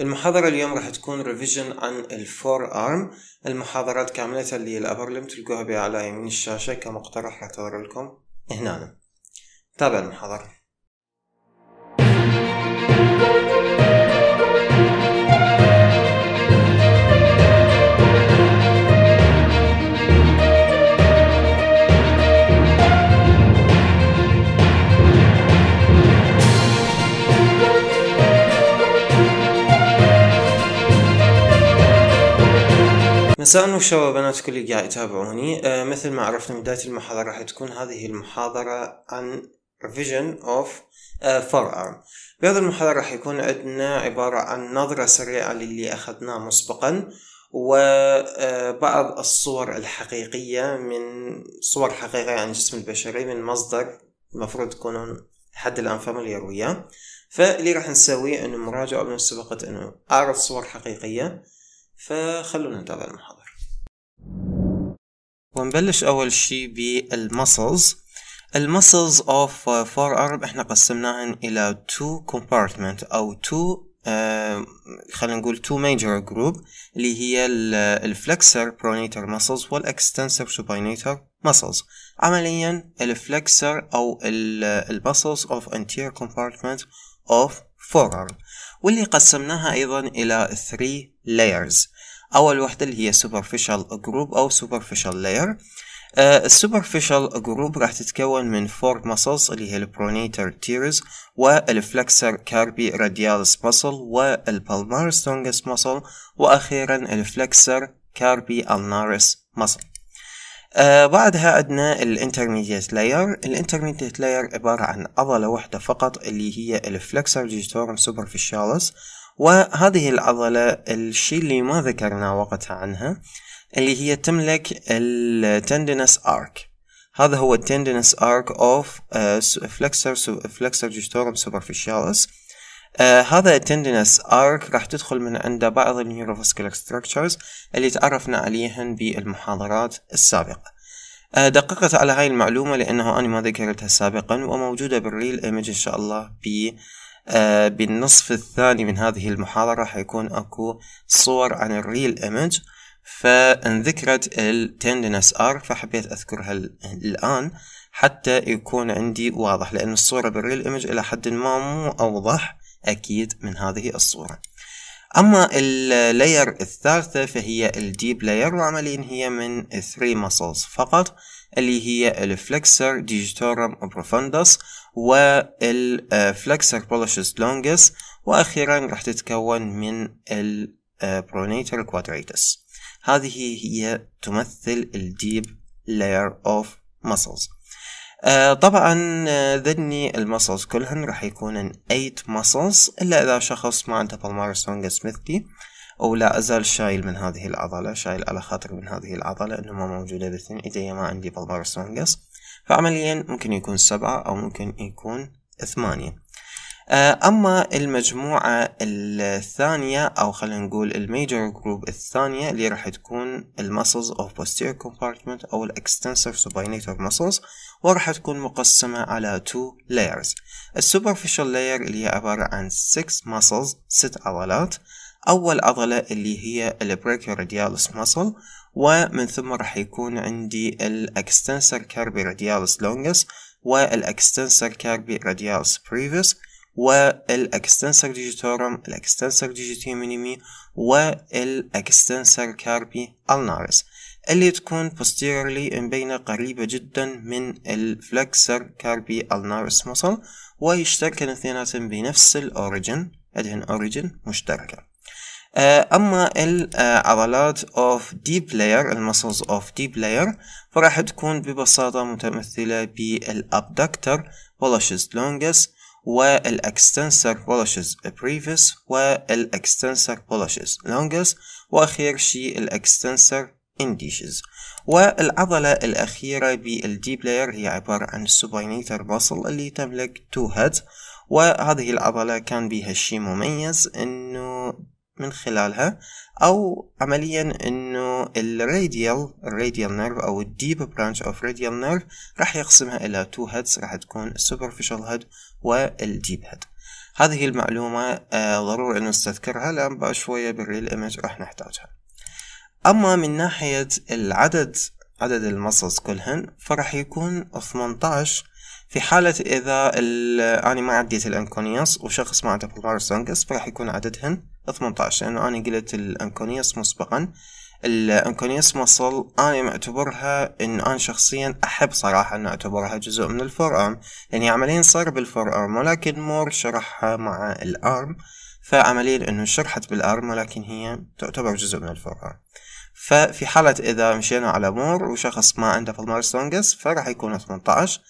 المحاضرة اليوم راح تكون ريفيجن عن الفور ارم المحاضرات كاملة اللي هي الابر لم تلقوها على يمين الشاشة كمقترح راح لكم هنا تابع المحاضرة مساء النور وبنات كل اللي قاعد يتابعوني آه مثل ما عرفنا بداية المحاضرة راح تكون هذه المحاضرة عن revision of uh, آه، forearm بهذا المحاضرة راح يكون عندنا عبارة عن نظرة سريعة للي أخذناه مسبقا وبعض آه، الصور الحقيقية من صور حقيقية عن الجسم البشري من مصدر المفروض تكونون لحد الآن فاميليار وياه فاللي راح نسويه إنه مراجعة من السبقة إنه أعرض صور حقيقية فخلونا نتابع المحاضرة ونبلش أول شي بالمسلز المسلز اوف فور ارب احنا قسمناهن الى تو كومبارتمنت او تو آه خلينا نقول تو ميجر جروب اللي هي الفلكسر برونيتر مسلز والاكستنسر سوبينيتر مسلز عمليا الفلكسر او المسلز اوف انتير كومبارتمنت اوف فور ارب واللي قسمناها ايضا الى 3 layers أول وحدة اللي هي superficial group أو superficial layer السوبرفيشال آه، superficial جروب راح تتكون من فور ماسلز اللي هي البرونيتر تيرز والفلكسر كاربي راديالس ماسل والبالمار ستونجس ماسل واخيرا الفلكسر كاربي النارس ماسل آه بعدها عندنا الانترميديت لاير الانترميديت لاير عبارة عن عضلة واحدة فقط اللي هي الفلكسر ديجيتورم سوبرفيشالس وهذه العضلة الشيء اللي ما ذكرنا وقتها عنها اللي هي تملك التندنس ارك هذا هو التندنس ارك اوف فلكسر فلكسر جستورم سوبرفيشياليس هذا التندنس ارك راح تدخل من عند بعض النيوروفاسكولار ستراكشرز اللي تعرفنا عليهن بالمحاضرات السابقة آه، دققت على هاي المعلومة لأنه أنا ما ذكرتها سابقا وموجودة بالريل ايمج إن شاء الله بالمحاضرة آه، بالنصف الثاني من هذه المحاضرة حيكون أكو صور عن الريل إيمج فانذكرت التندنس ار فحبيت اذكرها الان حتى يكون عندي واضح لان الصورة بالريل ايمج الى حد ما مو اوضح اكيد من هذه الصورة اما اللاير الثالثة فهي الديب لاير وعمليا هي من 3 muscles فقط اللي هي الفلكسر ديجيتورم بروفوندس والفلكسر بولشس لونجس واخيرا راح تتكون من البرونيتر كوادريتس آه, هذه هي تمثل الديب layer of muscles آه طبعا آه، ذني المسلز كلهن راح يكونن 8 muscles الا اذا شخص ما عنده بالمارس لونجس مثلي أو لا أزال شايل من هذه العضلة شايل على خاطر من هذه العضلة أنه ما موجودة باثنين إيدي ما عندي بالضرس منقص فعمليا ممكن يكون سبعة أو ممكن يكون ثمانية آه، أما المجموعة الثانية أو خلينا نقول الميجر جروب الثانية اللي راح تكون المسلز أوف posterior compartment أو الأكستنسر سوباينيتور muscles وراح تكون مقسمة على 2 layers السوبرفيشال لاير اللي هي عبارة عن 6 muscles 6 عضلات أول عضلة اللي هي البريكوراديالس ماسل ومن ثم راح يكون عندي الأكستنسر كاربي راديالس لونجس والأكستنسر كاربي راديالس بريفيس والأكستنسر ديجيتورم الأكستنسر ديجيتي مينيمي والأكستنسر كاربي النارس اللي تكون posteriorly مبينة قريبة جدا من الفلكسر كاربي النارس مصل ويشتركن اثنيناتهم بنفس الأوريجن أدهن أوريجن مشتركة آه، اما العضلات آه، of deep layer المسلز of deep layer فراح تكون ببساطة متمثلة بالابدكتر bulges لونجس والاكستنسر bulges brevis والاكستنسر bulges لونجس واخير شيء الاكستنسر انديشز والعضلة الأخيرة بالديب لاير هي عبارة عن السوبينيتر بصل اللي تملك تو هيد وهذه العضلة كان بها شيء مميز انه من خلالها أو عمليا أنه الراديال الراديال نيرف أو الديب برانش أوف راديال نيرف راح يقسمها إلى تو هيدز راح تكون السوبرفيشال هيد والديب هيد هذه المعلومة آه ضروري أن نستذكرها لأن بقى شوية بالريل إيمج راح نحتاجها أما من ناحية العدد عدد المسلز كلهن فرح يكون 18 في حالة إذا أنا ما عديت الأنكونيوس وشخص ما عنده بلمارس لونجس فراح يكون عددهن 18 لأنه أنا قلت الانكونيس مسبقا الانكونيس مصل أنا معتبرها إن أنا شخصيا أحب صراحة أن أعتبرها جزء من الفور أرم يعني عمليا صار بالفور أرم ولكن مور شرحها مع الأرم فعمليا أنه شرحت بالأرم ولكن هي تعتبر جزء من الفور أرم ففي حالة إذا مشينا على مور وشخص ما عنده بالمارس لونجس فراح يكون 18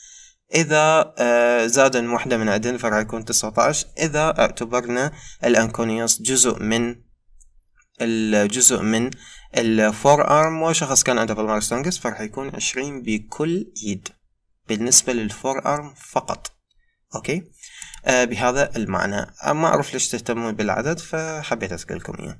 إذا آه، زاد واحدة من عدن فراح يكون تسعة عشر إذا اعتبرنا الأنكونيوس جزء من الجزء من الفور ارم وشخص كان عنده بالمار ستونجس فراح يكون عشرين بكل يد بالنسبة للفور ارم فقط اوكي آه، بهذا المعنى ما اعرف ليش تهتمون بالعدد فحبيت اذكر اياه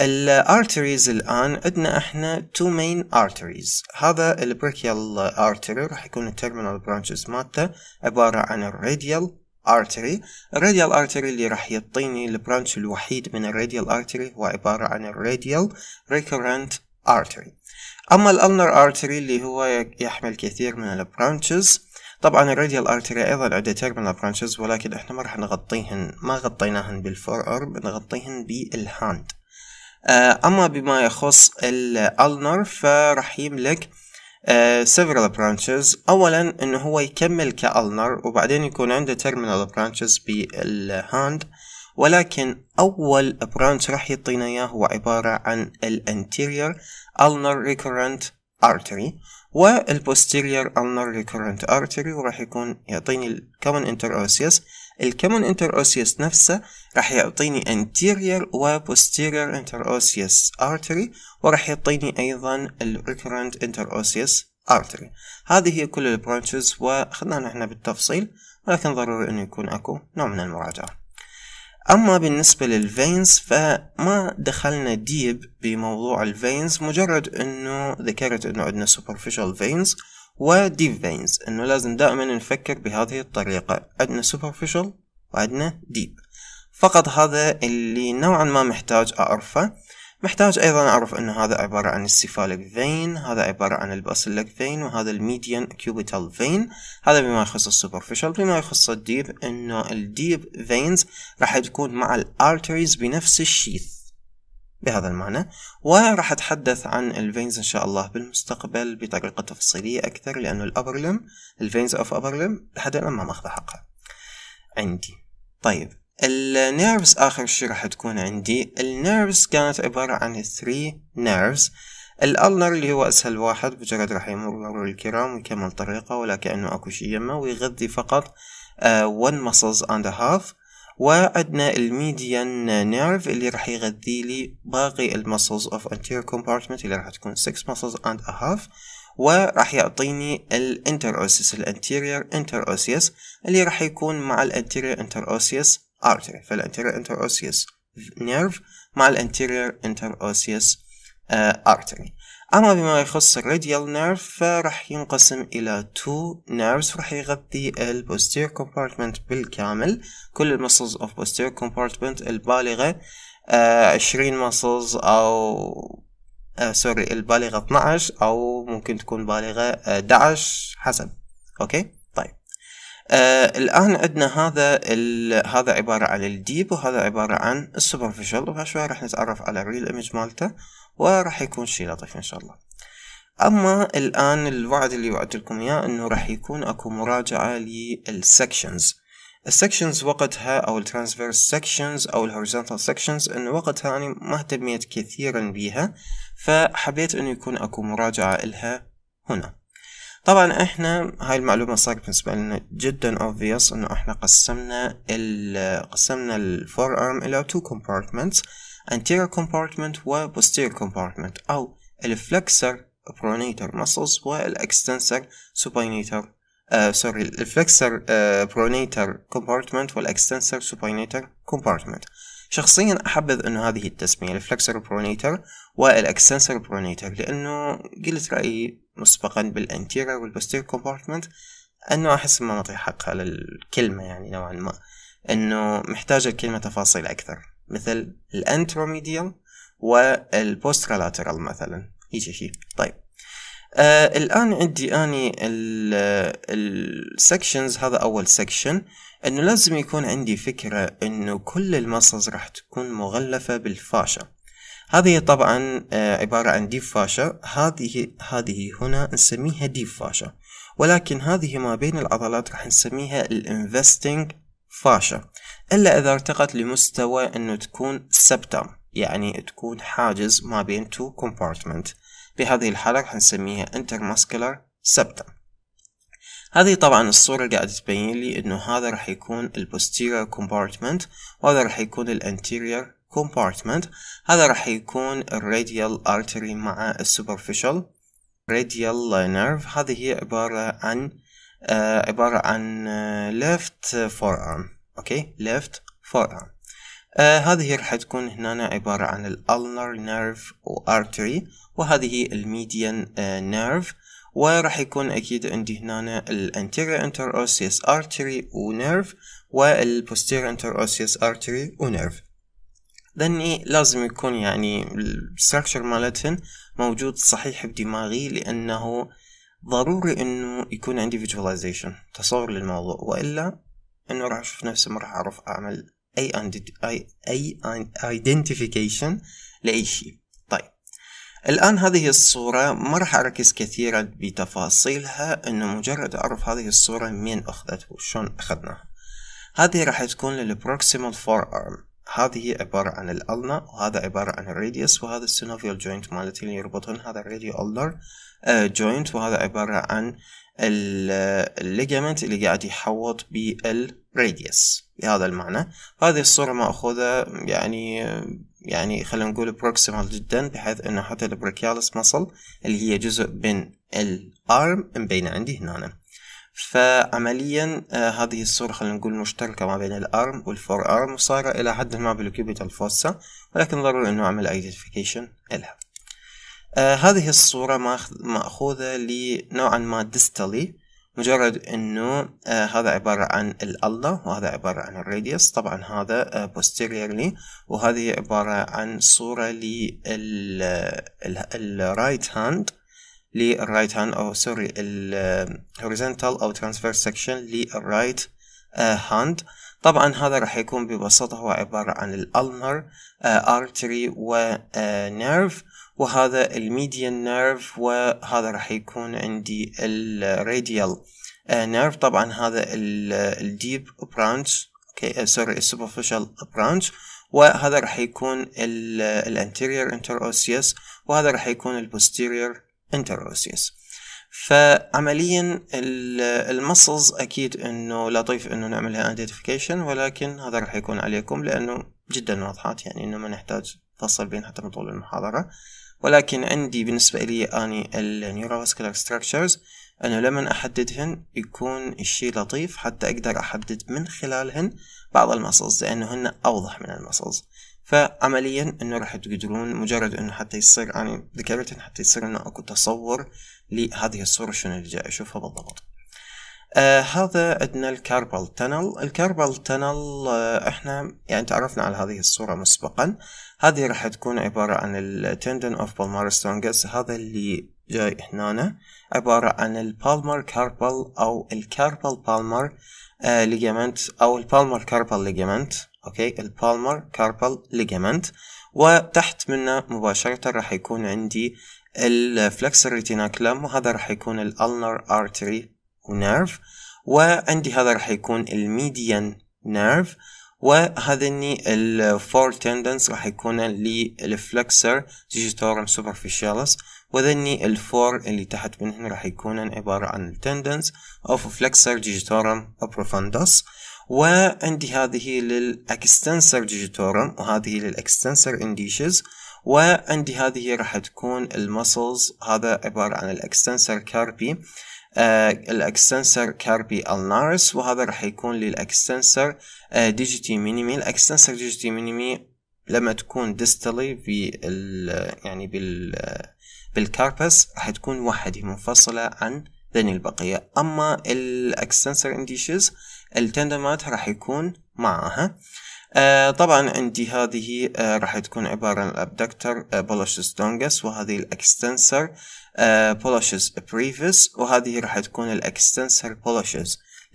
الارتريز الان عندنا احنا تو مين ارتريز هذا البريكيال ارتري راح يكون التيرمينال برانشز مالته عباره عن الراديال ارتري الراديال ارتري اللي راح يعطيني البرانش الوحيد من الراديال ارتري هو عباره عن الراديال ريكورنت ارتري اما الالنر ارتري اللي هو يحمل كثير من البرانشز طبعا الراديال ارتري ايضا عنده تيرمينال برانشز ولكن احنا ما راح نغطيهن ما غطيناهن بالفور ارب نغطيهن بالهاند آه، أما بما يخص الألنر فراح يملك آه، several branches أولا إنه هو يكمل كألنر وبعدين يكون عنده terminal branches بالهاند ولكن أول برانش راح يعطينا إياه هو عبارة عن الانتيريور ulnar recurrent artery والبوستيريور ulnar recurrent artery وراح يكون يعطيني الكومن interosseous الكمون اوسيوس نفسه راح يعطيني anterior و posterior interosseous artery وراح يعطيني أيضا الريكرنت انتر interosseous artery هذه هي كل البرانشز وأخذناها نحن بالتفصيل ولكن ضروري أنه يكون أكو نوع من المراجعة أما بالنسبة للفينز فما دخلنا ديب بموضوع الفينز مجرد أنه ذكرت أنه عندنا superficial veins وديب فينز انه لازم دائما نفكر بهذه الطريقة عندنا سوبرفيشل وعندنا ديب فقط هذا اللي نوعا ما محتاج اعرفه محتاج ايضا اعرف انه هذا عبارة عن السيفاليك فين هذا عبارة عن الباسلك فين وهذا الميديان كيوبيتال فين هذا بما يخص السوبرفيشال بما يخص الديب انه الديب فينز راح تكون مع الارتريز بنفس الشيث بهذا المعنى وراح أتحدث عن الفينز إن شاء الله بالمستقبل بطريقة تفصيلية أكثر لأنه الأبرلم الفينز أوف أبرلم لحد الآن ما ماخذة حقها عندي طيب النيرفز آخر شيء راح تكون عندي النيرفز كانت عبارة عن 3 نيرفز الألنر اللي هو أسهل واحد مجرد راح يمر مرور الكرام ويكمل طريقه ولا كأنه أكو شيء يمه ويغذي فقط 1 مسلز اند هاف وعندنا الميديان نيرف اللي راح يغذي لي باقي المسلز اوف anterior كومبارتمنت اللي راح تكون 6 مسلز اند هاف وراح يعطيني الانتر الانتروسيس الانتيريور اوسيس اللي راح يكون مع الانتيريور انتروسيس artery فالانتيريور اوسيس نيرف مع الانتيريور اوسيس artery آه، أما بما يخص الراديال نيرف فرح ينقسم إلى two nerves رح يغذي ال posterior compartment بالكامل كل ال muscles of posterior compartment البالغة آه، عشرين muscles أو سوري آه، البالغة 12 أو ممكن تكون بالغة 11 حسب أوكي طيب uh, الآن عندنا هذا هذا عبارة عن الديب وهذا عبارة عن السوبرفيشال شوي راح نتعرف على الريل ايمج مالته وراح يكون شي لطيف ان شاء الله اما الان الوعد اللي لكم اياه انه راح يكون اكو مراجعه للسكشنز السكشنز وقتها او الترانسفيرس سكشنز او الهوريزونتال سكشنز ان وقتها انا ما اهتميت كثيرا بيها فحبيت انه يكون اكو مراجعه الها هنا طبعا احنا هاي المعلومه صار بالنسبه لنا جدا اوبفيوس انه احنا قسمنا قسمنا الفور ارم الى تو compartments anterior compartment و posterior compartment أو الفلكسر pronator muscles extensor supinator آه سوري الفلكسر uh, pronator compartment extensor supinator compartment شخصيا أحبذ أنه هذه التسمية الفلكسر برونيتر والإكستنسر برونيتر لأنه قلت رأيي مسبقا بالانتيرير والبوستير كومبارتمنت أنه أحس ما نعطي حقها للكلمة يعني نوعا ما أنه محتاجة الكلمة تفاصيل أكثر مثل الانتروميديال والبوسترالاترال مثلا هيك شيء طيب آه الآن عندي أني السكشنز هذا أول سكشن أنه لازم يكون عندي فكرة أنه كل المسلز راح تكون مغلفة بالفاشة هذه طبعا آه عبارة عن ديب فاشة هذه هذه هنا نسميها ديب فاشة ولكن هذه ما بين العضلات راح نسميها الانفستنج فاشة إلا إذا ارتقت لمستوى أنه تكون سبتم يعني تكون حاجز ما بين تو كومبارتمنت بهذه الحالة راح نسميها intermuscular septum هذه طبعا الصورة اللي قاعدة تبين لي انه هذا راح يكون ال posterior compartment وهذا راح يكون ال anterior compartment هذا راح يكون ال radial artery مع ال superficial radial nerve هذه هي عبارة عن آه، عبارة عن آه، left forearm اوكي left forearm آه هذه راح تكون هنا عبارة عن الالنر نيرف وارتري وهذه الميديان آه نيرف وراح يكون اكيد عندي هنا الانتيريور انتر اوسيس ارتري ونيرف والبوستيريور انتر اوسيس ارتري ونيرف ذني لازم يكون يعني الستراكشر مالتهن موجود صحيح بدماغي لانه ضروري انه يكون عندي فيجواليزيشن تصور للموضوع والا انه راح اشوف نفسي ما راح اعرف اعمل اي اي ايدنتيفيكيشن لاي شيء طيب الان هذه الصورة ما راح اركز كثيرا بتفاصيلها انه مجرد اعرف هذه الصورة من اخذته شلون اخذناها هذه راح تكون للبروكسيمال فور ارم هذه عبارة عن الألنا وهذا عبارة عن الراديوس وهذا السينوفيال جوينت مالتي اللي يربطون هذا الراديو ألدر جوينت وهذا عبارة عن الليجامنت اللي قاعد يحوط بال radius بهذا المعنى هذه الصورة مأخوذة يعني يعني خلينا نقول proximal جدا بحيث انه حتى البريكيالس muscle اللي هي جزء من الارم مبينة عندي هنا فعمليا آه هذه الصورة خلينا نقول مشتركة ما بين الارم والفور ارم وصار الى حد ما بالكيوبيتال فوسا ولكن ضروري انه اعمل ايدنتيفيكيشن لها آه هذه الصورة مأخوذة لنوعا ما ديستالي مجرد انه آه هذا عبارة عن الله وهذا عبارة عن الراديوس طبعا هذا آه posteriorly وهذه عبارة عن صورة للرايت هاند للرايت هاند او سوري الهوريزونتال او ترانسفير سكشن للرايت هاند طبعا هذا راح يكون ببساطة هو عبارة عن الالنر ارتري ونيرف وهذا الميديان نيرف وهذا راح يكون عندي الراديال آه، نيرف طبعا هذا الديب برانش اوكي سوري السوبرفيشال برانش وهذا راح يكون انتر انتروسيوس وهذا راح يكون انتر انتروسيوس فعمليا المسلز اكيد انه لطيف انه نعملها ايدنتيفيكيشن ولكن هذا راح يكون عليكم لانه جدا واضحات يعني انه ما نحتاج فصل بين حتى من طول المحاضره ولكن عندي بالنسبة لي أني النيوروفاسكولار ستراكشرز أنه لما أحددهن يكون الشي لطيف حتى أقدر أحدد من خلالهن بعض المسلز لأنهن أوضح من المسلز فعمليا انه راح تقدرون مجرد انه حتى يصير يعني ذكرت حتى يصير انه اكو تصور لهذه الصورة شنو اللي جاي اشوفها بالضبط آه هذا عندنا الكاربال تنل الكاربال تنل آه احنا يعني تعرفنا على هذه الصورة مسبقا هذه راح تكون عبارة عن التندن اوف بالمار ستونجس هذا اللي جاي هنا عبارة عن البالمر كاربل او الكاربل بالمر آه او البالمر كاربل ليجامنت اوكي البالمر كاربل ليجامنت وتحت منه مباشرة راح يكون عندي الفلكسر ريتيناكلم وهذا راح يكون الالنر ارتري ونيرف وعندي هذا راح يكون الميديان نيرف وهذني الفور تندنس راح يكون للفلكسر ديجيتورم سوبرفيشالس وذني الفور اللي تحت منهن راح يكون عبارة عن التندنس اوف فلكسر ديجيتورم بروفندس وعندي هذه للاكستنسر ديجيتورم وهذه للاكستنسر انديشز وعندي هذه راح تكون المسلز هذا عبارة عن الاكستنسر كاربي آه، الاكستنسر كاربي النارس وهذا راح يكون للاكستنسر آه، ديجيتي مينيمي الاكستنسر ديجيتي مينيمي لما تكون ديستالي في يعني بال بالكاربس راح تكون وحدة منفصلة عن ذني البقية أما الأكستنسر انديشز التندمات راح يكون معها آه طبعا عندي هذه آه راح تكون عبارة عن الابدكتر آه دونجس وهذه الاكستنسر آه، polishes previous وهذه راح تكون الاكستنسر polishes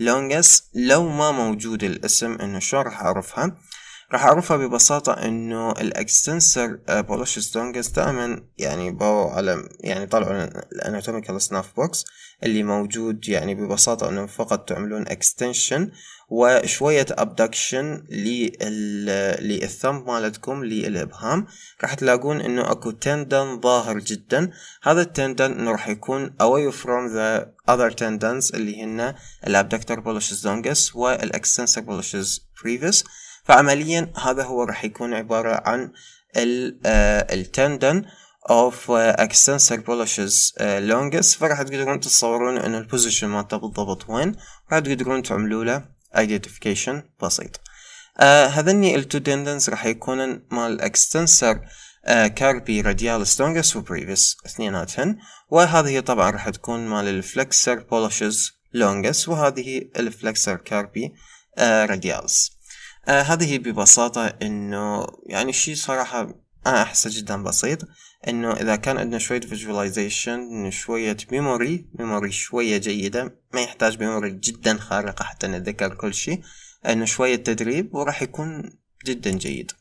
longest لو ما موجود الاسم انه شلون راح اعرفها راح اعرفها ببساطة انه الاكستنسر بولشز لونجز دائما يعني باو على يعني طلعوا الاناتوميكال سناف بوكس اللي موجود يعني ببساطة انه فقط تعملون اكستنشن وشوية ابدكشن للثمب مالتكم للابهام راح تلاقون انه اكو تندن ظاهر جدا هذا التندن انه راح يكون away from the other tendons اللي هن الابدكتر bulges دونجس والاكستنسر bulges بريفيس فعمليا هذا هو راح يكون عبارة عن التندن آه، of آه، extensor polishes آه، longest فراح تقدرون تتصورون ان البوزيشن مالته بالضبط وين راح تقدرون تعملوا له identification بسيط آه هذني التو tendons راح يكونن مال extensor آه كاربي راديال ستونجس وبريفيس اثنيناتهن وهذه طبعا راح تكون مال الفلكسر بولشز لونجس وهذه الفلكسر كاربي آه راديالز آه هذه ببساطة انه يعني شيء صراحة انا احسه جدا بسيط انه اذا كان عندنا شوية فيجواليزيشن شوية ميموري ميموري شوية جيدة ما يحتاج ميموري جدا خارقة حتى نتذكر كل شيء انه شوية تدريب وراح يكون جدا جيد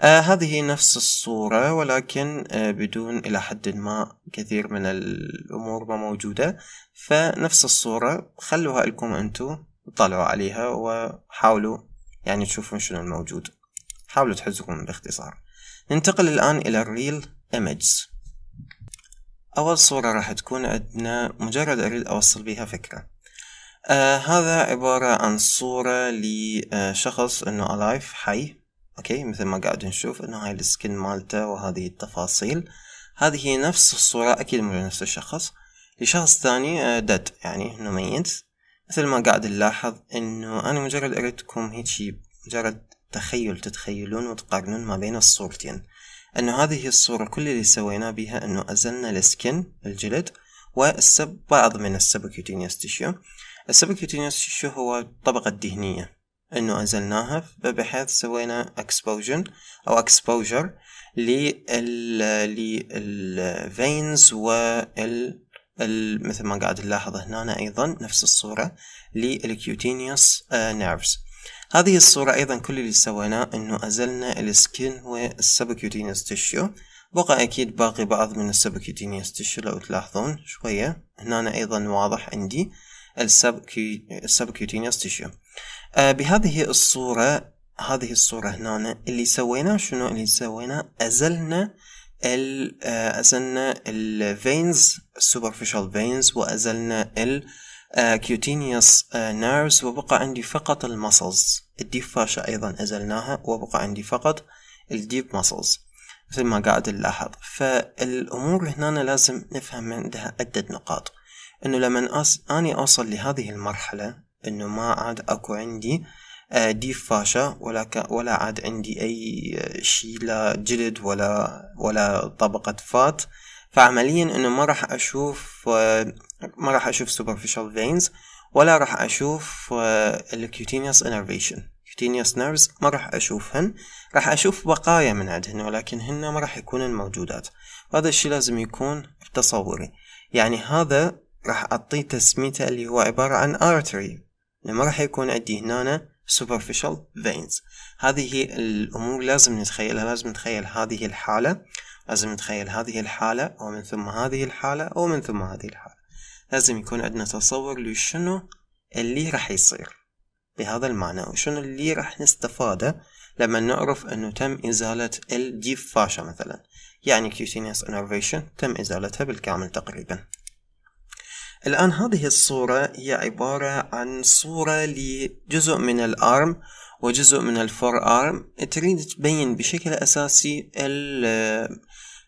آه هذه نفس الصورة ولكن آه بدون إلى حد ما كثير من الأمور ما موجودة فنفس الصورة خلوها لكم أنتو اطلعوا عليها وحاولوا يعني تشوفون شنو الموجود حاولوا تحزكم باختصار ننتقل الآن إلى الريل images أول صورة راح تكون عندنا مجرد أريد أوصل بيها فكرة آه هذا عبارة عن صورة لشخص إنه alive حي أوكي مثل ما قاعد نشوف إنه هاي السكن مالته وهذه التفاصيل هذه هي نفس الصورة أكيد مو نفس الشخص لشخص ثاني آه dead يعني إنه ميت مثل ما قاعد نلاحظ إنه أنا مجرد أريدكم هيجي مجرد تخيل تتخيلون وتقارنون ما بين الصورتين أنه هذه الصورة كل اللي سويناه بها أنه أزلنا السكن الجلد والسب بعض من السبكوتينيوس تيشيو السبكوتينيوس تيشيو هو الطبقة الدهنية أنه أزلناها بحيث سوينا اكسبوجن أو اكسبوجر للفينز وال مثل ما قاعد نلاحظ هنا أيضا نفس الصورة للكيوتينيوس نيرفز آه، هذه الصورة أيضا كل اللي سويناه أنه أزلنا السكن والسبكيوتينيوس تشيو بقى أكيد باقي بعض من السبكيوتينيوس تشيو لو تلاحظون شوية هنا أيضا واضح عندي السبكيوتينيوس تشيو آه بهذه الصورة هذه الصورة هنا اللي سويناه شنو اللي سويناه أزلنا ال آه، أزلنا الفينز السوبرفيشال فينز وأزلنا ال كيوتينيوس آه، نيرفز آه، وبقى عندي فقط المسلز الديب فاشا أيضا أزلناها وبقى عندي فقط الديب مسلز مثل ما قاعد نلاحظ فالأمور هنا لازم نفهم عندها عدة نقاط أنه لما أص... أني أوصل لهذه المرحلة أنه ما عاد أكو عندي آه، ديب فاشا ولا ك... ولا عاد عندي أي شيء لا جلد ولا ولا طبقة فات فعمليا أنه ما راح أشوف ما راح اشوف superficial veins ولا راح اشوف آه، cutaneous innervation cutaneous nerves ما راح أشوفهن راح أشوف بقايا من عندهن ولكن هن ما راح يكونن موجودات وهذا الشي لازم يكون بتصوري يعني هذا راح أعطيه تسميته اللي هو عبارة عن artery يعني ما راح يكون عندي هنا superficial veins هذه الأمور لازم نتخيلها لازم نتخيل هذه الحالة لازم نتخيل هذه الحالة ومن ثم هذه الحالة ومن ثم هذه الحالة لازم يكون عندنا تصور لشنو اللي راح يصير بهذا المعنى وشنو اللي راح نستفاده لما نعرف انه تم ازالة الديف فاشا مثلا يعني كيوتينيس انرفيشن تم ازالتها بالكامل تقريبا الآن هذه الصورة هي عبارة عن صورة لجزء من الأرم وجزء من الفور أرم تريد تبين بشكل أساسي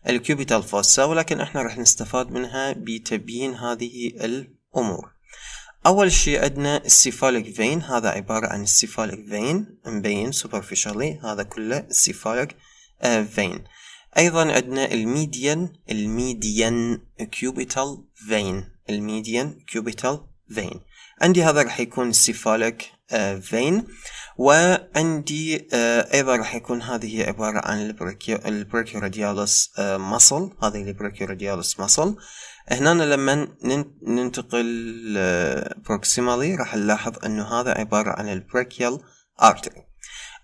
الكيوبيتال فوسا ولكن احنا راح نستفاد منها بتبيين هذه الأمور أول شيء عندنا السيفاليك فين هذا عبارة عن السيفاليك فين مبين سوبرفيشالي هذا كله السيفاليك فين آه، أيضا عندنا الميديان الميديان كيوبيتال فين الميديان كيوبيتال فين عندي هذا راح يكون السيفاليك فين آه، وعندي آه، ايضا راح يكون هذه عبارة عن البريكيوراديالس مصل آه، هذه البريكيوراديالس مصل هنا لما ننتقل بروكسيمالي آه، راح نلاحظ انه هذا عبارة عن البريكيال ارتري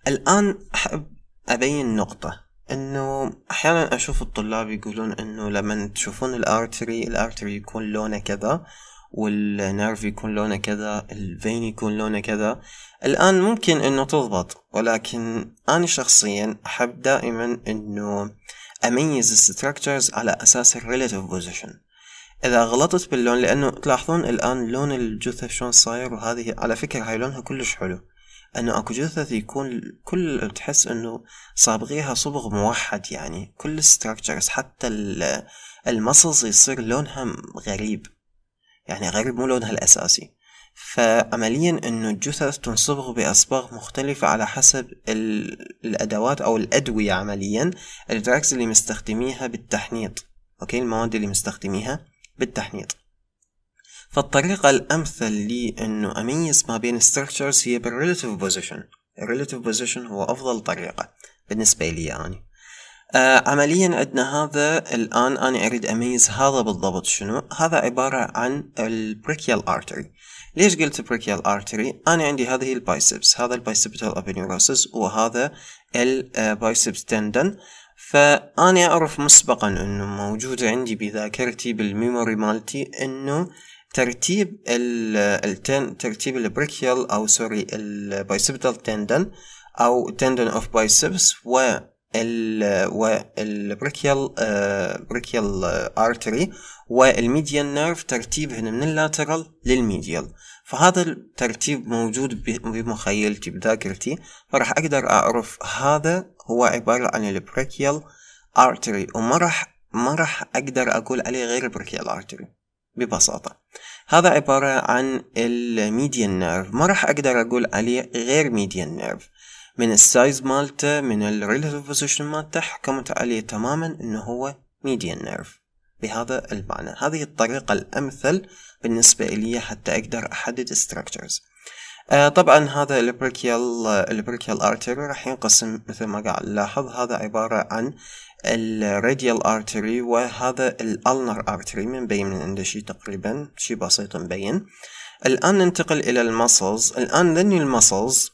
الان احب ابين نقطة انه احيانا اشوف الطلاب يقولون انه لما تشوفون الارتري الارتري يكون لونه كذا والنيرف يكون لونه كذا الفين يكون لونه كذا الآن ممكن أنه تضبط ولكن أنا شخصيا أحب دائما أنه أميز الستركتشرز على أساس الريلاتيف بوزيشن إذا غلطت باللون لأنه تلاحظون الآن لون الجثث شلون صاير وهذه على فكرة هاي لونها كلش حلو انه اكو جثث يكون كل تحس انه صابغيها صبغ موحد يعني كل الستركتشرز حتى المصص يصير لونها غريب يعني غريب مو لونها الاساسي فعمليا انه الجثث تنصبغ باصباغ مختلفة على حسب الادوات او الادوية عمليا الدراكس اللي مستخدميها بالتحنيط اوكي المواد اللي مستخدميها بالتحنيط فالطريقة الامثل لي انه اميز ما بين structures هي بالrelative position الrelative position هو افضل طريقة بالنسبة لي يعني آه عمليا عندنا هذا الآن أنا أريد أميز هذا بالضبط شنو هذا عبارة عن البريكيال ارتري ليش قلت بريكيال ارتري أنا عندي هذه البايسبس هذا البايسبتال ابنيوروسس وهذا البايسبس آه، تندن فأنا أعرف مسبقا أنه موجود عندي بذاكرتي بالميموري مالتي أنه ترتيب التن ترتيب البريكيال أو سوري البايسبتال تندن أو تندن أوف بايسبس و والبريكيال بريكيال ارتري والميديان نيرف ترتيبهن من اللاترال للميديال فهذا الترتيب موجود بمخيلتي بذاكرتي فراح اقدر اعرف هذا هو عبارة عن البريكيال ارتري وما راح ما راح اقدر اقول عليه غير البريكيال ارتري ببساطة هذا عبارة عن الميديان نيرف ما راح اقدر اقول عليه غير ميديان نيرف من السايز مالته من الريلاتيف بوزيشن مالته حكمت عليه تماما انه هو ميديان نيرف بهذا المعنى هذه الطريقة الأمثل بالنسبة لي حتى أقدر أحدد structures آه طبعا هذا البريكيال البريكيال ارتري راح ينقسم مثل ما قاعد نلاحظ هذا عبارة عن الراديال ارتري وهذا الالنر ارتري من بين من عنده شي تقريبا شي بسيط مبين الآن ننتقل إلى المسلز الآن ذني المسلز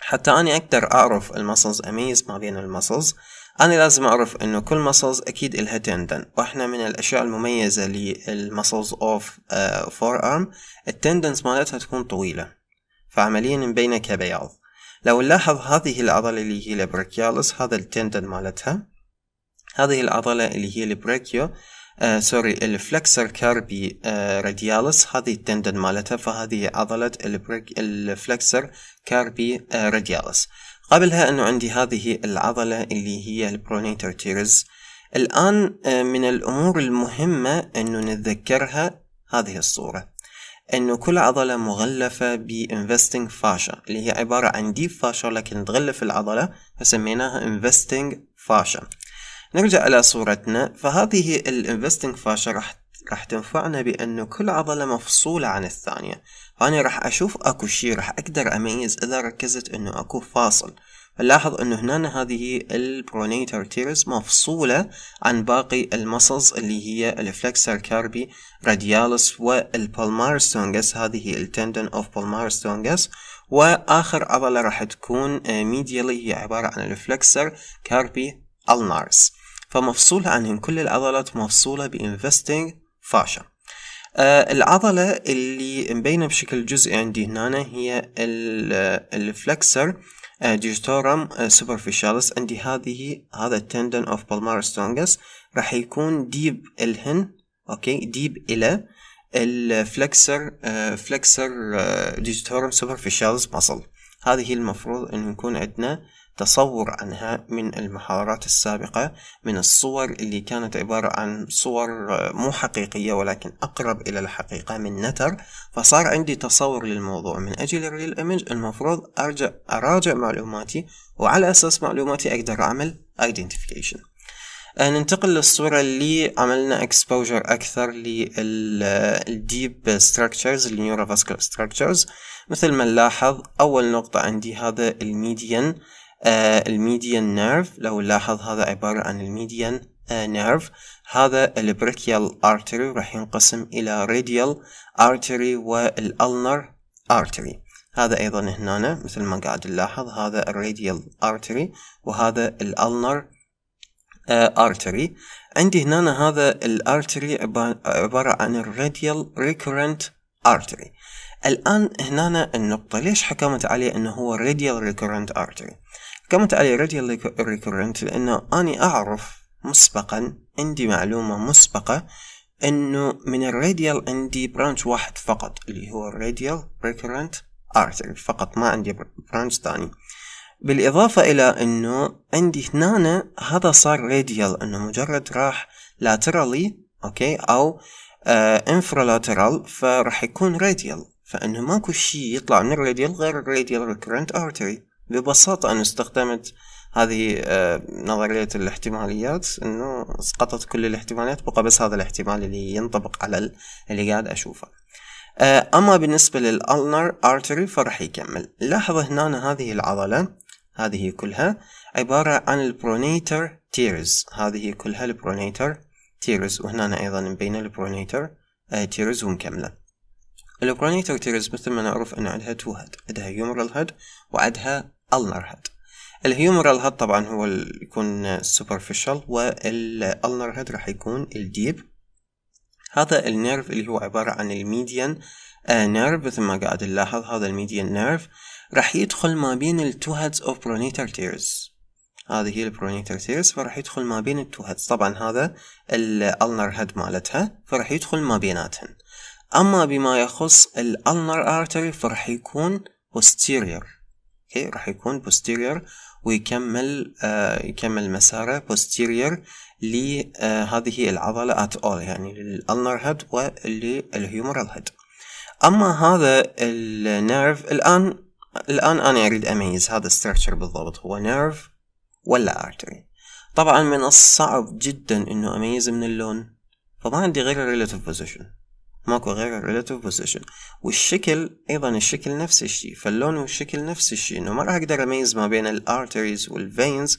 حتى أني أقدر أعرف المسلز أميز ما بين المسلز أنا لازم أعرف إنه كل مسلز أكيد إلها تندن وإحنا من الأشياء المميزة للمسلز أوف آه، فور أرم التندنز مالتها تكون طويلة فعمليا مبينة كبياض لو نلاحظ هذه العضلة اللي هي البريكيالس هذا التندن مالتها هذه العضلة اللي هي البريكيو آه سوري الفلكسر كاربي آه راديالس هذه التندن مالتها فهذه عضلة البريك الفلكسر كاربي راديالس قبلها أنه عندي هذه العضلة اللي هي البرونيتر تيرز الآن uh, من الأمور المهمة أنه نتذكرها هذه الصورة أنه كل عضلة مغلفة بإنفستنج فاشا اللي هي عبارة عن ديب فاشا لكن تغلف العضلة فسميناها إنفستنج فاشا نرجع إلى صورتنا فهذه الإنفستنج فاشا راح راح تنفعنا بأنه كل عضلة مفصولة عن الثانية أنا راح أشوف أكو شي راح أقدر أميز إذا ركزت أنه أكو فاصل فلاحظ أنه هنا هذه البرونيتر تيرز مفصولة عن باقي المصلز اللي هي الفلكسر كاربي راديالس والبالمار تونجس هذه التندن أوف بالمار تونجس وآخر عضلة راح تكون ميديالي آه، هي عبارة عن الفلكسر كاربي النارس فمفصولة عنهم كل العضلات مفصولة بإنفستينج فاشن آه، العضلة اللي مبينة بشكل جزئي عندي هنا هي الفلكسر ديجيتورم سوبرفيشاليس عندي هذه هذا التندن اوف بالمار سترونجس راح يكون ديب الهن اوكي ديب الى الفلكسر فلكسر ديجيتورم سوبرفيشاليس مصل هذه المفروض انه يكون عندنا تصور عنها من المهارات السابقة من الصور اللي كانت عبارة عن صور آه، مو حقيقية ولكن أقرب إلى الحقيقة من نتر فصار عندي تصور للموضوع من أجل الريل إيمج المفروض أرجع أراجع معلوماتي وعلى أساس معلوماتي أقدر أعمل ايدنتيفيكيشن آه، ننتقل للصورة اللي عملنا اكسبوجر أكثر للديب آه، structures النيوروفاسكولار ستركتشرز مثل ما نلاحظ أول نقطة عندي هذا الميديان آه، الميديان نيرف لو نلاحظ هذا عبارة عن الميديان آه، نيرف هذا البريكيال ارتري راح ينقسم الى راديال ارتري والالنر ارتري هذا ايضا هنا مثل ما قاعد نلاحظ هذا الراديال ارتري وهذا الالنر ارتري آه، عندي هنا هذا الارتري عبارة عن الراديال ريكورنت ارتري الان هنا النقطة ليش حكمت عليه انه هو راديال ريكورنت ارتري كمت عليه راديال ريكورنت لأنه أني أعرف مسبقا عندي معلومة مسبقة أنه من الراديال عندي برانش واحد فقط اللي هو الراديال ريكورنت ارتري فقط ما عندي برانش ثاني بالإضافة إلى أنه عندي هنا هذا صار راديال أنه مجرد راح لاترالي أوكي أو آه انفرالاترال فراح يكون راديال فأنه ماكو شي يطلع من الراديال غير الراديال ريكورنت ارتري ببساطة أنا استخدمت هذه آه، نظرية الاحتماليات أنه سقطت كل الاحتمالات بقى بس هذا الاحتمال اللي ينطبق على اللي قاعد أشوفه آه، أما بالنسبة للألنر أرتري فرح يكمل لاحظ هنا هذه العضلة هذه كلها عبارة عن البرونيتر تيرز هذه كلها البرونيتر تيرز وهنا أيضا بين البرونيتر آه، تيرز ومكملة البرونيتر تيرز مثل ما نعرف أن عندها تو هيد عندها يومرال هيد وعندها الالنر هيد الهيومرال هيد طبعا هو اللي يكون السوبرفيشال والالنر هيد راح يكون الديب هذا النيرف اللي هو عبارة عن الميديان آه، نيرف مثل ما قاعد نلاحظ هذا الميديان نيرف راح يدخل ما بين التو هيدز اوف برونيتر تيرز هذه هي البرونيتر تيرز فراح يدخل ما بين التو هيدز طبعا هذا الالنر هيد مالتها فراح يدخل ما بيناتهن اما بما يخص الالنر ارتري فراح يكون posterior اوكي راح يكون posterior ويكمل آه يكمل مساره posterior لهذه آه، العضلة at all يعني للألنر هيد وللهيومرال هيد أما هذا النيرف الآن الآن أنا أريد أميز هذا الستركتشر بالضبط هو نيرف ولا ارتري طبعا من الصعب جدا انه اميز من اللون فما عندي غير relative بوزيشن ماكو غير relative position والشكل ايضا الشكل نفس الشيء فاللون والشكل نفس الشيء انه ما راح اقدر اميز ما بين الارتريز والفينز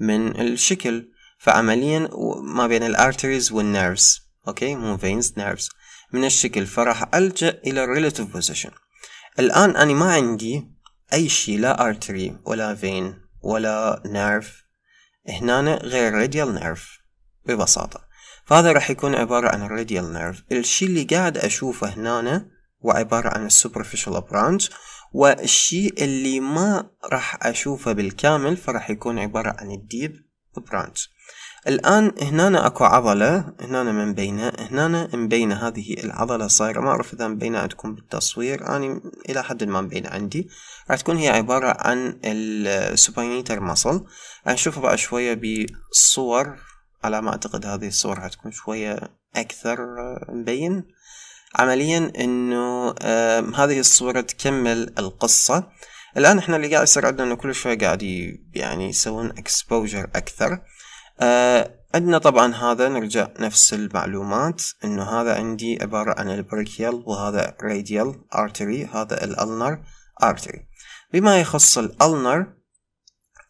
من الشكل فعمليا ما بين الارتريز والنيرفز اوكي مو فينز نيرفز من الشكل فراح الجا الى الريلاتيف بوزيشن الان انا ما عندي اي شيء لا ارتري ولا فين ولا نيرف هنا غير راديال نيرف ببساطه فهذا راح يكون عبارة عن الراديال نيرف الشي اللي قاعد أشوفه هنا هو عبارة عن السوبرفيشال برانش والشيء اللي ما راح أشوفه بالكامل فراح يكون عبارة عن الديب برانش الآن هنا أكو عضلة هنا من بينها هنا مبينة هذه العضلة صايرة ما أعرف إذا مبينة عندكم بالتصوير أنا إلى حد ما مبينة عندي راح تكون هي عبارة عن السوبينيتر مصل هنشوفها بقى شوية بصور على ما أعتقد هذه الصورة حتكون شوية أكثر آه، مبين عمليا أنه هذه الصورة تكمل القصة الآن إحنا اللي قاعد يصير عندنا أنه كل شوي قاعد يعني يسوون اكسبوجر أكثر آه، عندنا طبعا هذا نرجع نفس المعلومات انه هذا عندي عبارة عن البريكيال وهذا راديال ارتري هذا الالنر ارتري بما يخص الالنر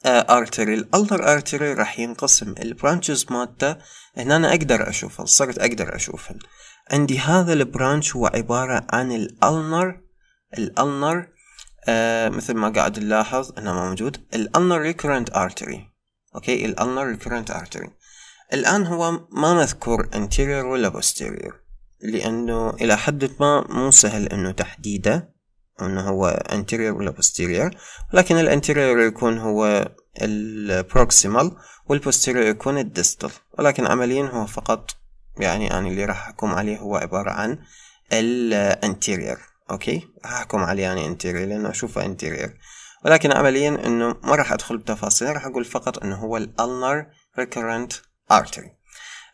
ارتري الالتر ارتري راح ينقسم البرانشز مالته هنا أنا اقدر اشوفها صرت اقدر اشوفها عندي هذا البرانش هو عبارة عن الالنر الالنر آه مثل ما قاعد نلاحظ انه موجود الالنر ريكورنت ارتري اوكي الالنر ريكورنت ارتري الان هو ما مذكور انتيرير ولا بوستيرير لانه الى حد ما مو سهل انه تحديده انه هو anterior ولا posterior ولكن الانتيريور يكون هو البروكسيمال والبوستيريور يكون الديستال ولكن عمليا هو فقط يعني أنا اللي راح أحكم عليه هو عبارة عن الانتيريور أوكي راح أحكم عليه يعني انتيريور لأنه أشوفه انتيريور ولكن عمليا أنه ما راح أدخل بتفاصيل راح أقول فقط أنه هو الألنر recurrent artery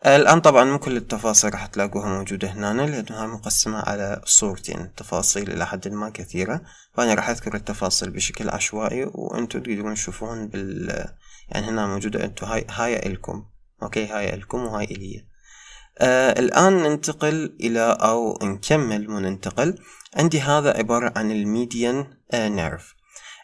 الآن طبعا مو كل التفاصيل راح تلاقوها موجودة هنا لأنها مقسمة على صورتين تفاصيل إلى حد ما كثيرة فأنا راح أذكر التفاصيل بشكل عشوائي وأنتوا تقدرون تشوفون بال يعني هنا موجودة أنتوا هاي هاي إلكم أوكي هاي إلكم وهاي إلي آه الآن ننتقل إلى أو نكمل وننتقل عندي هذا عبارة عن الميديان آه نيرف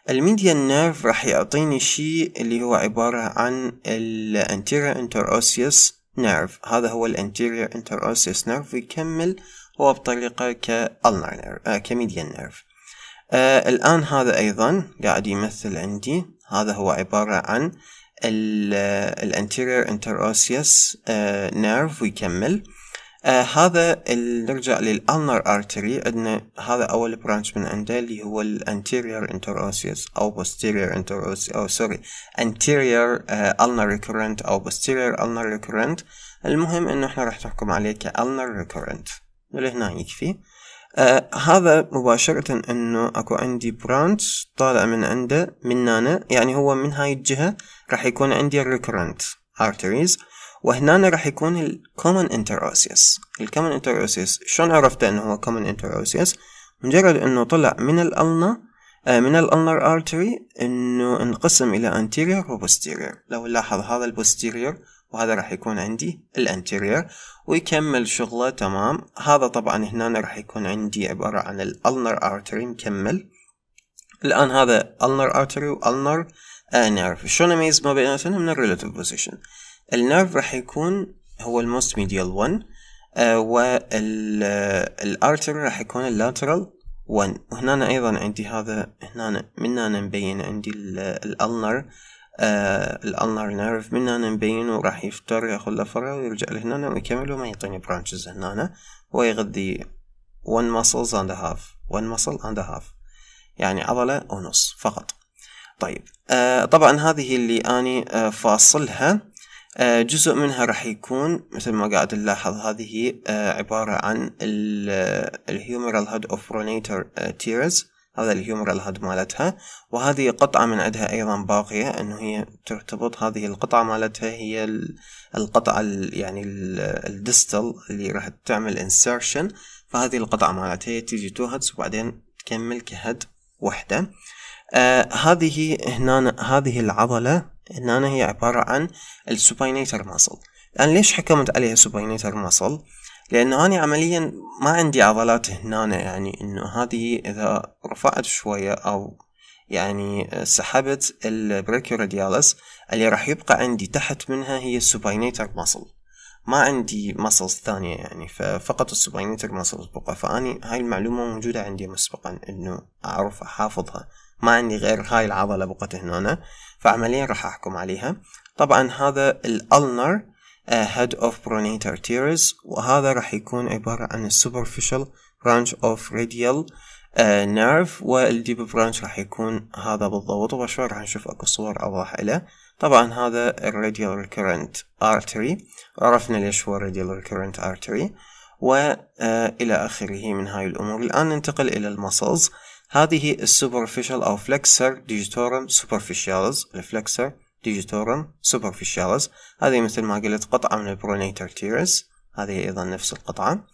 الميديان نيرف راح يعطيني شيء اللي هو عبارة عن الانتيرا انتر اوسيوس نيرف هذا هو الانتيريور انتر اوسيس نيرف ويكمل هو بطريقة كالنر نيرف آه كميديان نيرف آه الآن هذا أيضا قاعد يمثل عندي هذا هو عبارة عن الانتيريور انتر اوسيس نيرف ويكمل آه آه هذا نرجع للالنر ارتري عندنا هذا اول برانش من عنده اللي هو الانتيريور انتروسيوس او بوستيريور انتروسيوس او سوري انتيريور النر ريكورنت او بوستيريور النر ريكورنت المهم انه احنا راح نحكم عليه كالنر ريكورنت ولهنا يكفي آه هذا مباشرة انه اكو عندي برانش طالع من عنده من هنا يعني هو من هاي الجهة راح يكون عندي الريكورنت ارتريز وهنا راح يكون ال common interosseous ال common interosseous شلون عرفت انه هو common interosseous مجرد انه طلع من الالنا آه، من الالنر artery انه انقسم الى anterior و posterior لو نلاحظ هذا ال posterior وهذا راح يكون عندي ال anterior ويكمل شغله تمام هذا طبعا هنا راح يكون عندي عبارة عن ulnar artery مكمل الآن هذا النر ارتري والنر نعرف شلون اميز ما بيناتهم من الريلاتيف بوزيشن النيرف راح يكون هو الموست ميديال 1 والارتر راح يكون اللاترال 1 وهنا ايضا عندي هذا هنا من هنا مبين عندي الالنر آه الالنر نيرف من هنا مبين وراح يفتر ياخذ له فرع ويرجع لهنا ويكمل وما يعطيني برانشز هنا ويغذي 1 muscles and a half 1 muscle and a half يعني عضلة ونص فقط طيب آه طبعا هذه اللي اني آه فاصلها آه، جزء منها راح يكون مثل ما قاعد نلاحظ هذه آه، عبارة عن الهيومرال هاد اوف رونيتر تيرز هذا الهيومرال هاد مالتها وهذه قطعة من عندها أيضا باقية أنه هي ترتبط هذه القطعة مالتها هي القطعة ال يعني الدستل اللي راح تعمل انسيرشن فهذه القطعة مالتها هي تيجي تو هدز وبعدين تكمل كهد وحدة آه هذه هنا هذه العضلة انا هي عبارة عن السوبينيتر ماسل الآن يعني ليش حكمت عليها سوبينيتر ماسل لأنه أنا عمليا ما عندي عضلات هنا يعني أنه هذه إذا رفعت شوية أو يعني سحبت البريكوراديالس اللي راح يبقى عندي تحت منها هي السوبينيتر ماسل ما عندي ماسلز ثانية يعني فقط السوبينيتر ماسلز بقى فأني هاي المعلومة موجودة عندي مسبقا أنه أعرف أحافظها ما عندي غير هاي العضلة بقت هنا فعمليا راح أحكم عليها طبعا هذا الألنر هيد اوف برونيتر تيرز وهذا راح يكون عبارة عن superficial branch of radial نيرف والديب برانش راح يكون هذا بالضبط وبشوي راح نشوف اكو صور اوضح له طبعا هذا الراديال ريكيرنت ارتري عرفنا ليش هو الراديال ريكيرنت ارتري والى اخره من هاي الامور الان ننتقل الى المسلز هذه السوبرفيشال أو فلكسر ديجيتورم سوبرفيشالز الفلكسر ديجيتورم سوبرفيشالز هذه مثل ما قلت قطعة من البرونيتر تيرس هذه أيضا نفس القطعة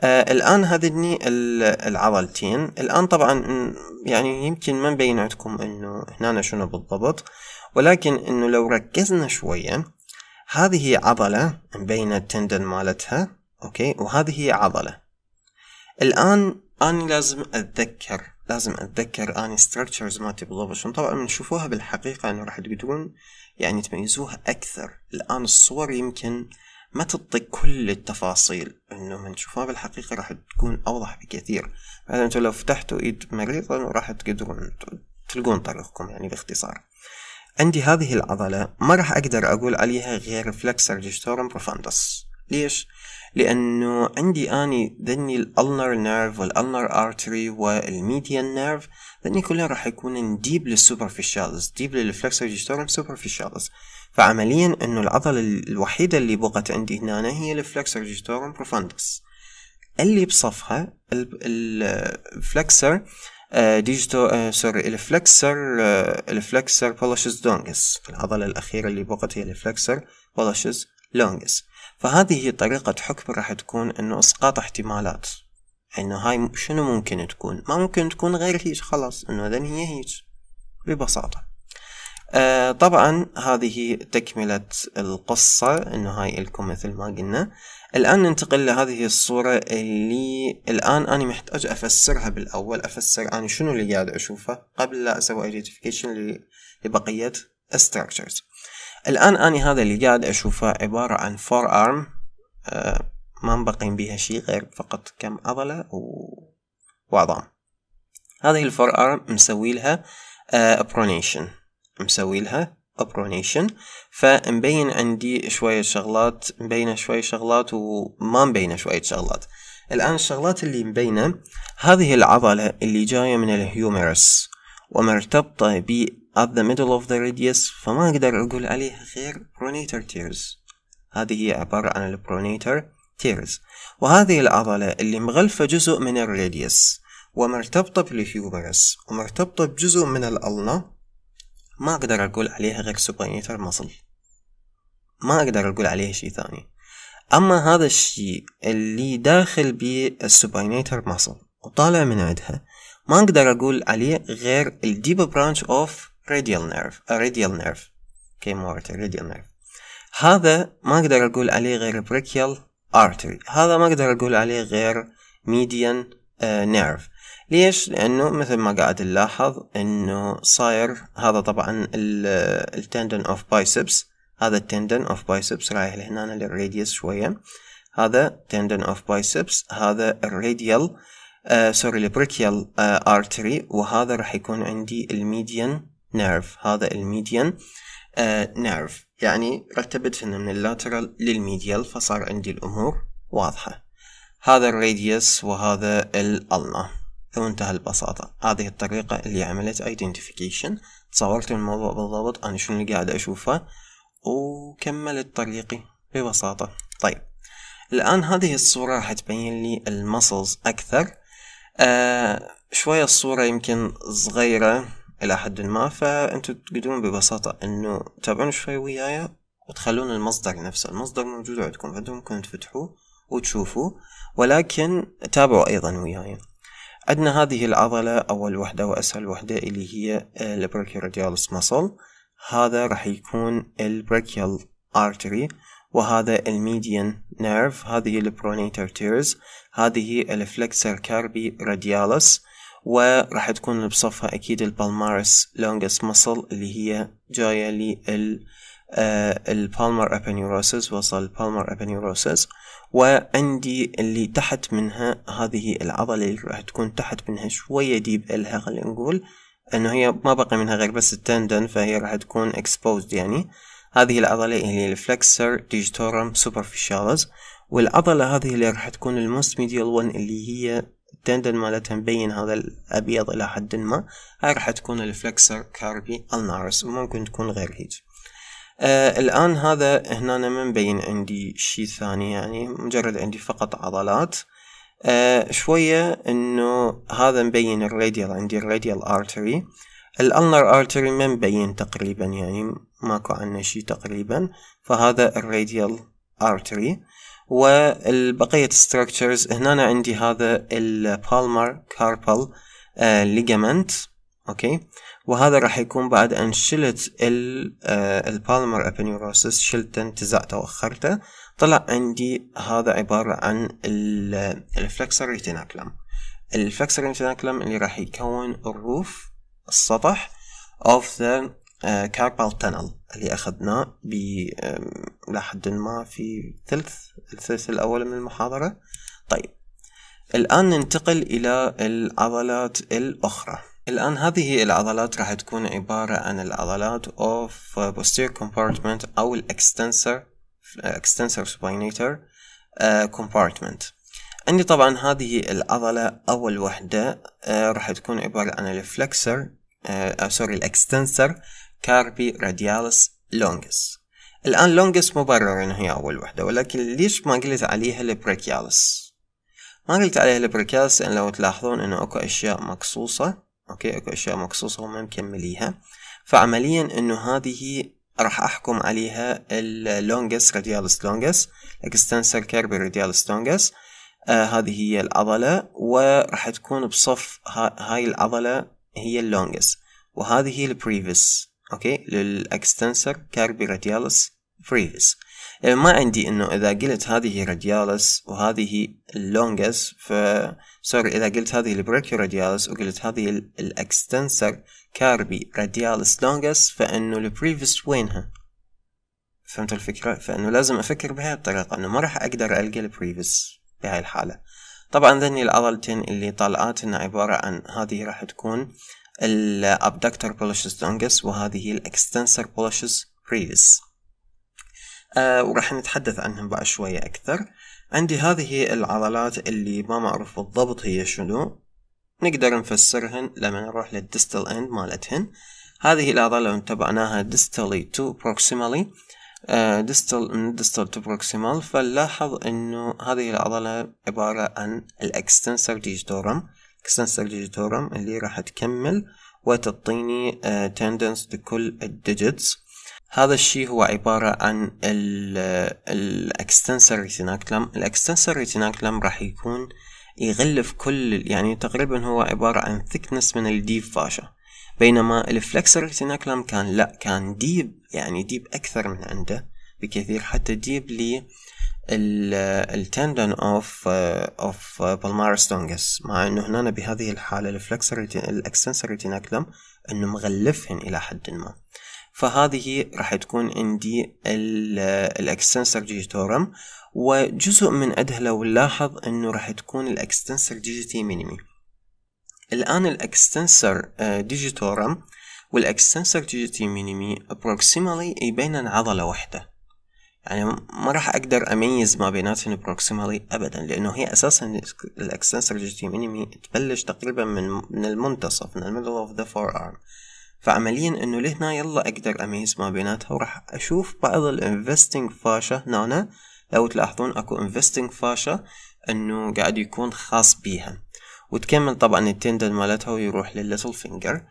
آه الآن هذني العضلتين الآن طبعا يعني يمكن ما مبين عندكم أنه هنا شنو بالضبط ولكن أنه لو ركزنا شوية هذه عضلة مبينة التندن مالتها أوكي وهذه عضلة الآن أنا لازم أتذكر لازم أتذكر أني ستراكشرز مالتي بالضبط عشان طبعا بنشوفوها بالحقيقة أنه راح تقدرون يعني تميزوها أكثر الآن الصور يمكن ما تعطي كل التفاصيل انه من تشوفها بالحقيقة راح تكون اوضح بكثير مثلا انتم لو فتحتوا ايد مريض راح تقدرون تلقون طريقكم يعني باختصار عندي هذه العضلة ما راح اقدر اقول عليها غير فلكسر جيستورم بروفاندس ليش؟ لأنه عندي أني ذني الألنر نيرف والألنر أرتري والميديان نيرف ذني كلها راح يكون ديب للسوبرفيشالز ديب للفلكسور ديجيتورم سوبرفيشالز فعمليا أنه العضلة الوحيدة اللي بقت عندي هنا هي الفلكسور ديجيتورم بروفاندس اللي بصفها الفلكسر ديجيتو سوري الفلكسر الفلكسر بولشز دونجس العضلة الأخيرة اللي بقت هي الفلكسر بولشز لونجس فهذه هي طريقة حكم راح تكون انه اسقاط احتمالات انه هاي شنو ممكن تكون ما ممكن تكون غير هيج خلاص انه اذا هي هيج ببساطة آه طبعا هذه تكملة القصة انه هاي الكم مثل ما قلنا الان ننتقل لهذه الصورة اللي الان انا محتاج افسرها بالاول افسر انا شنو اللي قاعد اشوفه قبل لا اسوي ايدنتيفيكيشن لبقية structures الآن أني هذا اللي قاعد أشوفه عبارة عن فور أرم آه، ما مبقين بيها شيء غير فقط كم عضلة و... وعظام هذه الفور أرم مسوي لها برونيشن آه، مسوي لها برونيشن فمبين عندي شوية شغلات مبينة شوية شغلات وما مبينة شوية شغلات الآن الشغلات اللي مبينة هذه العضلة اللي جاية من الهيومرس ومرتبطة at the middle of the radius فما أقدر أقول عليها غير pronator tears هذه هي عبارة عن pronator tears وهذه العضلة اللي مغلفة جزء من الراديوس ومرتبطة بالهيوبرس ومرتبطة بجزء من الألنا ما أقدر أقول عليها غير سوبرينيتر مصل ما أقدر أقول عليها شيء ثاني أما هذا الشيء اللي داخل بالسوبرينيتر مصل وطالع من عندها ما أقدر أقول عليه غير الديب برانش أوف radial nerve radial nerve كيمورتي radial nerve هذا ما اقدر اقول عليه غير brachial artery هذا ما اقدر اقول عليه غير median آه، nerve ليش؟ لأنه مثل ما قاعد نلاحظ أنه صاير هذا طبعا التندن أوف بايسبس هذا التندن أوف بايسبس رايح لهنا للراديوس شوية هذا تندن أوف بايسبس هذا الراديال سوري البريكيال آه آرتري آه، وهذا راح يكون عندي الميديان نيرف هذا الميديان آه، نيرف يعني رتبتهن من اللاترال للميديال فصار عندي الأمور واضحة هذا الراديوس وهذا الألنا وانتهى البساطة هذه الطريقة اللي عملت ايدنتيفيكيشن تصورت الموضوع بالضبط أنا شنو اللي قاعد أشوفه وكملت طريقي ببساطة طيب الآن هذه الصورة راح تبين لي المسلز أكثر آه شوية الصورة يمكن صغيرة الى حد ما فانتوا تقدرون ببساطة انه تتابعون شوي وياي وتخلون المصدر نفسه المصدر موجود عندكم فانتو ممكن تفتحوه وتشوفوه ولكن تابعوا ايضا وياي عندنا هذه العضلة اول وحدة واسهل وحدة اللي هي آه، البريكيوراديالس مصل هذا راح يكون البريكيال ارتري وهذا الميديان نيرف هذه البرونيتر تيرز هذه الفلكسر كاربي راديالس وراح تكون بصفها أكيد البالمارس لونجس مسل اللي هي جاية لل البالمر ابنيوروسس وصل البالمر ابنيوروسس وعندي اللي تحت منها هذه العضلة اللي راح تكون تحت منها شوية ديب إلها خلينا نقول انه هي ما بقي منها غير بس التندن فهي راح تكون اكسبوزد يعني هذه العضلة اللي الفلكسر ديجيتورم سوبرفيشالز والعضلة هذه اللي راح تكون الموست ميديال ون اللي هي التندن مالتها مبين هذا الأبيض إلى حد ما هاي راح تكون الفلكسر كاربي النارس وممكن تكون غير هيج آه الآن هذا هنا ما مبين عندي شي ثاني يعني مجرد عندي فقط عضلات آه شوية انه هذا مبين الراديال عندي الراديال ارتري الالنر ارتري ما مبين تقريبا يعني ماكو عنا شي تقريبا فهذا الراديال ارتري والبقية structures هنا عندي هذا البالمر كاربل ليجامنت اوكي وهذا راح يكون بعد ان شلت البالمر آه، ابنيوروسس شلته انتزعته واخرته طلع عندي هذا عبارة عن الفلكسر ريتيناكلم الفلكسر ريتيناكلم اللي راح يكون الروف السطح of the كاربال آه، تنل اللي أخذناه ب لحد ما في ثلث الثلث الأول من المحاضرة طيب الآن ننتقل إلى العضلات الأخرى الآن هذه العضلات راح تكون عبارة عن العضلات of posterior compartment أو الاكستنسر extensor spinator آه، compartment عندي طبعا هذه العضلة أول وحدة آه، راح تكون عبارة عن الفلكسر سوري الاكستنسر كاربي راديالس لونجس الآن لونجس مبرر إن هي أول وحدة ولكن ليش ما قلت عليها البريكيالس ما قلت عليها البريكيالس لأن لو تلاحظون إنه أكو أشياء مقصوصة أوكي أكو أشياء مقصوصة وما مكمليها فعمليا إنه هذه راح أحكم عليها اللونجس راديالس لونجس اكستنسر كاربي راديالس لونجس آه هذه هي العضلة وراح تكون بصف هاي العضلة هي اللونجس وهذه البريفس اوكي للاكستنسر كاربي راديالس بريفيس إيه، ما عندي انه اذا قلت هذه راديالس وهذه اللونجس ف سوري اذا قلت هذه البريكيو راديالس وقلت هذه الاكستنسر كاربي راديالس لونجس فانه البريفيس وينها فهمت الفكرة فانه لازم افكر بهاي الطريقة انه ما راح اقدر القى البريفيس بهاي الحالة طبعا ذني العضلتين اللي طالعات عبارة عن هذه راح تكون الابدكتور بولشز دونجس وهذه الاكستنسر بولشز بريفس أه وراح نتحدث عنهم بعد شوية أكثر عندي هذه العضلات اللي ما معروف بالضبط هي شنو نقدر نفسرهن لما نروح للديستال اند مالتهن هذه العضلة انتبعناها ديستالي تو بروكسيمالي آه، ديستال من ديستال تو بروكسيمال فنلاحظ انه هذه العضلة عبارة عن الاكستنسر ديجدورم اكستنسر ديجيتورم اللي راح تكمل وتعطيني تندنس لكل الديجيتس هذا الشيء هو عبارة عن الاكستنسر ريتيناكلم الاكستنسر ريتيناكلم راح يكون يغلف كل يعني تقريبا هو عبارة عن ثيكنس من الديب فاشا بينما الفلكسر ريتيناكلم كان لا كان ديب يعني ديب أكثر من عنده بكثير حتى ديب لي التندن اوف اوف بالمار ستونجس مع انه هنا بهذه الحاله الفلكسر الاكسنسري تيناكلم انه مغلفهن الى حد ما فهذه راح تكون عندي الاكستنسر جيجيتورم وجزء من أدها لو نلاحظ انه راح تكون الاكستنسر ديجيتي مينيمي الان الاكستنسر ديجيتورم والاكستنسر ديجيتي مينيمي ابروكسيمالي يبينن عضلة واحدة يعني ما راح أقدر أميز ما بيناتهم بروكسيمالي أبدا لأنه هي أساسا الإكستنسر ليجيتيمينيمي تبلش تقريبا من من المنتصف من الميدل أوف ذا فور أرم فعمليا انه لهنا يلا اقدر اميز ما بيناتها وراح اشوف بعض الانفستنج فاشا هنا لو تلاحظون اكو انفستنج فاشا انه قاعد يكون خاص بيها وتكمل طبعا التندن مالتها ويروح للليتل فينجر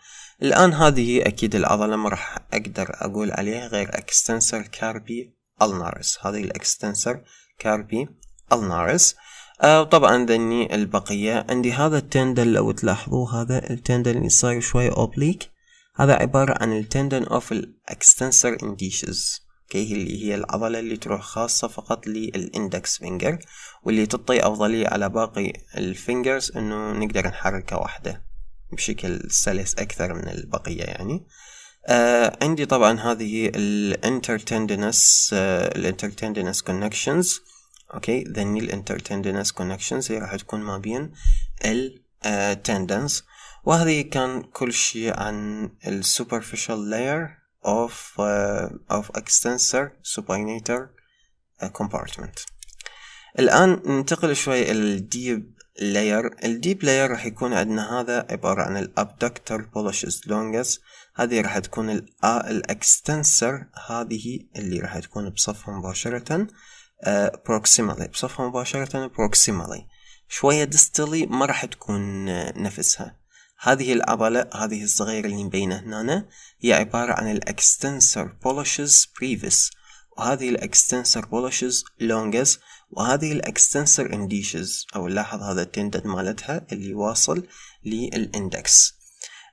الان هذه هي اكيد العضله ما راح اقدر اقول عليها غير اكستنسر كاربي النارس هذه الاكستنسر كاربي النارس آه وطبعا ذني البقية عندي هذا التندن لو تلاحظوه هذا التندن اللي صاير شوي اوبليك هذا عبارة عن التندن اوف الاكستنسر انديشز اوكي اللي هي العضلة اللي تروح خاصة فقط للاندكس فينجر واللي تعطي افضلية على باقي الفينجرز انه نقدر نحركها واحدة بشكل سلس اكثر من البقية يعني آه عندي طبعا هذه الانترتندنس آه الانترتندنس كونكشنز اوكي ذني الانترتندنس كونكشنز هي راح تكون ما بين التندنس آه، وهذه كان كل شيء عن السوبرفيشال لاير اوف اوف اكستنسر supinator كومبارتمنت آه، الآن ننتقل شوي الديب لاير الديب layer راح يكون عندنا هذا عبارة عن الابدكتر polishes longest هذه راح تكون الاكستنسر هذه اللي راح تكون بصفها مباشرة uh, آه، بصفها مباشرة بروكسيمالي شوية ديستلي ما راح تكون آه، نفسها هذه العضلة هذه الصغيرة اللي مبينة هنا هي عبارة عن الاكستنسر بولشز previous وهذه الاكستنسر بولشز longest وهذه الاكستنسر انديشز او نلاحظ هذا التندد مالتها اللي واصل للاندكس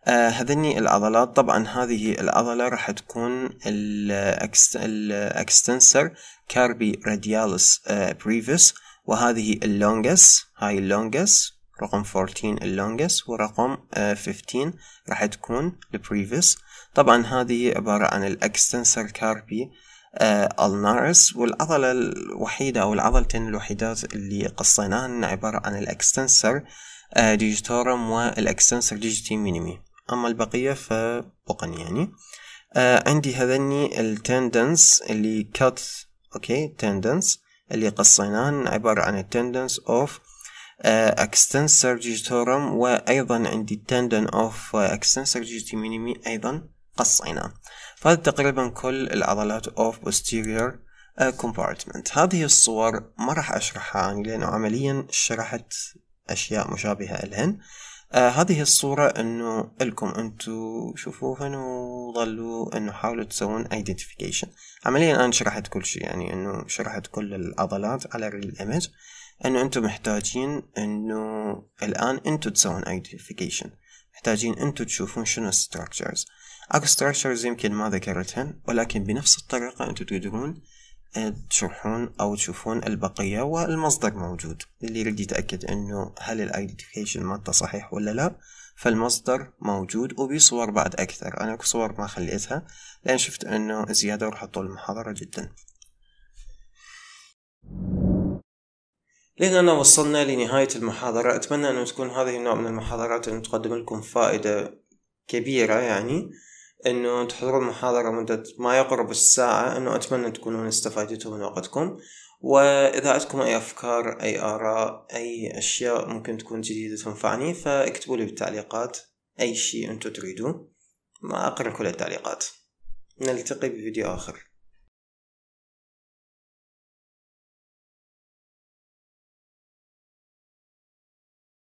آه هذني العضلات طبعا هذه العضلة راح تكون الاكستنسر كاربي راديالس بريفيس وهذه اللونجس هاي اللونجس رقم 14 اللونجس ورقم 15 آه، راح تكون البريفيس طبعا هذه عبارة عن الاكستنسر كاربي آه، النارس والعضلة الوحيدة أو العضلتين الوحيدات اللي قصيناهن عبارة عن الإكستنسر آه، ديجيتورم والإكستنسر ديجيتي مينيمي أما البقية فبقن يعني آه، عندي هذني التندنس اللي كات أوكي تندنس اللي قصيناهن عبارة عن التندنس أوف اكستنسر ديجيتورم وأيضا عندي التندن أوف اكستنسر ديجيتي مينيمي أيضا قصينا فهذا تقريبا كل العضلات of posterior uh, compartment هذه الصور ما راح أشرحها لأنه عمليا شرحت أشياء مشابهة لهن آه هذه الصورة انه الكم انتو شوفوهن وظلوا انه حاولوا تسوون identification عمليا انا شرحت كل شيء يعني انه شرحت كل العضلات على real image انه انتو محتاجين انه الان انتو تسوون identification محتاجين انتو تشوفون شنو structures اكو ستراكشرز يمكن ما ذكرتهن ولكن بنفس الطريقة انتم تقدرون آه، تشرحون او تشوفون البقية والمصدر موجود اللي يريد يتأكد انه هل الايدنتيفيكيشن مالته صحيح ولا لا فالمصدر موجود وبصور بعد اكثر انا اكو صور ما خليتها لان شفت انه زيادة راح تطول المحاضرة جدا لهنا وصلنا لنهاية المحاضرة أتمنى أن تكون هذه النوع من المحاضرات أن تقدم لكم فائدة كبيرة يعني انه تحضرون محاضرة مدة ما يقرب الساعة انه اتمنى تكونون استفادتوا من وقتكم واذا عندكم اي افكار اي اراء اي اشياء ممكن تكون جديدة تنفعني فاكتبوا لي بالتعليقات اي شيء انتم تريدوه ما اقرا كل التعليقات نلتقي بفيديو اخر